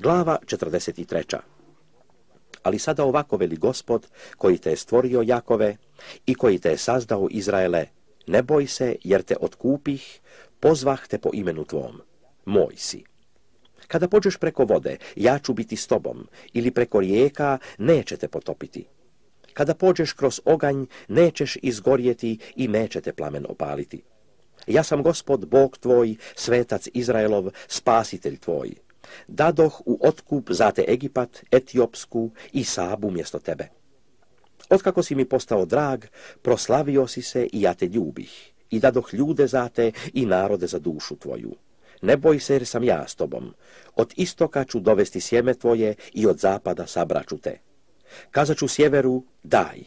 Glava 43. Ali sada ovako veli gospod, koji te je stvorio Jakove i koji te je sazdao Izraele, ne boj se, jer te otkupih, pozvah te po imenu tvom, moj si. Kada pođeš preko vode, ja ću biti s tobom, ili preko rijeka, neće te potopiti. Kada pođeš kroz oganj, nećeš izgorjeti i neće te plamen opaliti. Ja sam gospod, Bog tvoj, svetac Izraelov, spasitelj tvoj dadoh u otkup te Egipat, Etiopsku i Sabu mjesto tebe. Otkako si mi postao drag, proslavio si se i ja te ljubih, i dadoh ljude zate i narode za dušu tvoju. Ne boj se jer sam ja s tobom. Od istoka ću dovesti sjeme tvoje i od zapada sabraću te. Kazaću sjeveru daj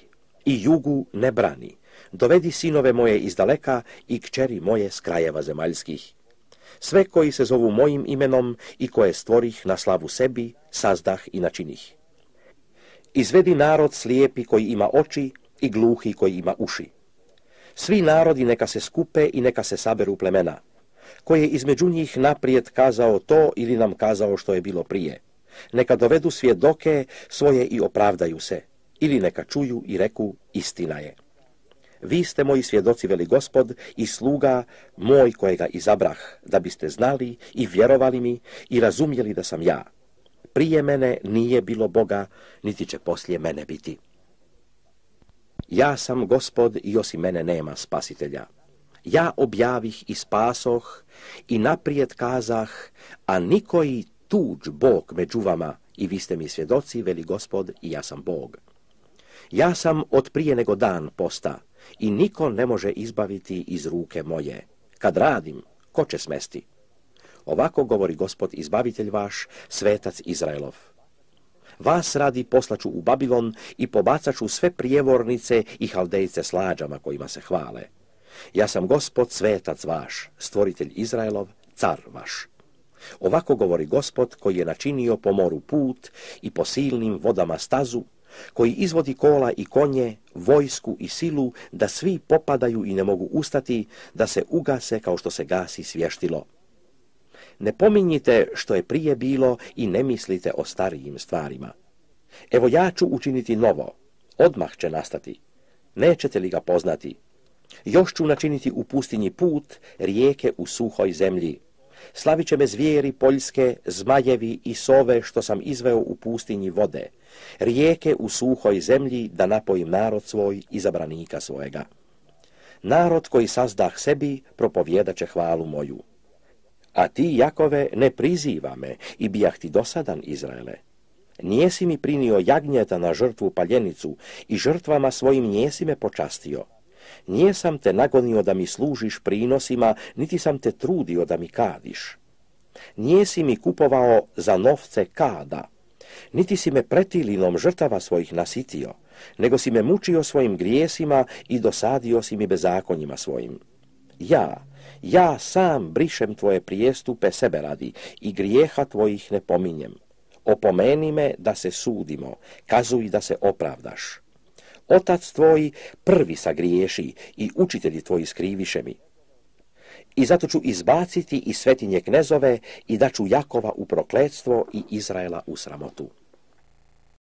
i jugu ne brani. Dovedi sinove moje iz daleka i kćeri moje s krajeva zemaljskih sve koji se zovu mojim imenom i koje stvorih na slavu sebi, sazdah i načinih. Izvedi narod slijepi koji ima oči i gluhi koji ima uši. Svi narodi neka se skupe i neka se saberu plemena, koje između njih naprijed kazao to ili nam kazao što je bilo prije. Neka dovedu svjedoke svoje i opravdaju se, ili neka čuju i reku istina je vi ste moji svjedoci, veli gospod, i sluga moj kojega izabrah, da biste znali i vjerovali mi i razumjeli da sam ja. Prije mene nije bilo Boga, niti će poslije mene biti. Ja sam gospod i osim mene nema spasitelja. Ja objavih i spasoh i naprijed kazah, a nikoji tuđ Bog među vama i vi ste mi svjedoci, veli gospod, i ja sam Bog. Ja sam od prije nego dan posta i niko ne može izbaviti iz ruke moje. Kad radim, ko će smesti? Ovako govori gospod izbavitelj vaš, svetac Izraelov. Vas radi poslaću u Babilon i pobacaću sve prijevornice i haldejce slađama kojima se hvale. Ja sam gospod svetac vaš, stvoritelj Izraelov, car vaš. Ovako govori gospod koji je načinio po moru put i po silnim vodama stazu, koji izvodi kola i konje, vojsku i silu, da svi popadaju i ne mogu ustati, da se ugase kao što se gasi svještilo. Ne pominjite što je prije bilo i ne mislite o starijim stvarima. Evo ja ću učiniti novo, odmah će nastati. Nećete li ga poznati? Još ću načiniti u pustinji put, rijeke u suhoj zemlji. Slavit će me zvijeri poljske, zmajevi i sove što sam izveo u pustinji vode, rijeke u suhoj zemlji da napojim narod svoj i zabranika svojega. Narod koji sazdah sebi propovjedat će hvalu moju. A ti, Jakove, ne priziva me i bijah ti dosadan, Izraele. Nijesi mi prinio jagnjeta na žrtvu paljenicu i žrtvama svojim nijesi me počastio. Nije sam te nagonio da mi služiš prinosima, niti sam te trudio da mi kadiš. Nije si mi kupovao za novce kada, niti si me pretilinom žrtava svojih nasitio, nego si me mučio svojim grijesima i dosadio si mi bezakonjima svojim. Ja, ja sam brišem tvoje prijestupe sebe radi i grijeha tvojih ne pominjem. Opomeni me da se sudimo, kazuj da se opravdaš otac tvoj prvi sagriješi i učitelji tvoji skriviše mi. I zato ću izbaciti i svetinje knezove i daću Jakova u prokledstvo i Izraela u sramotu.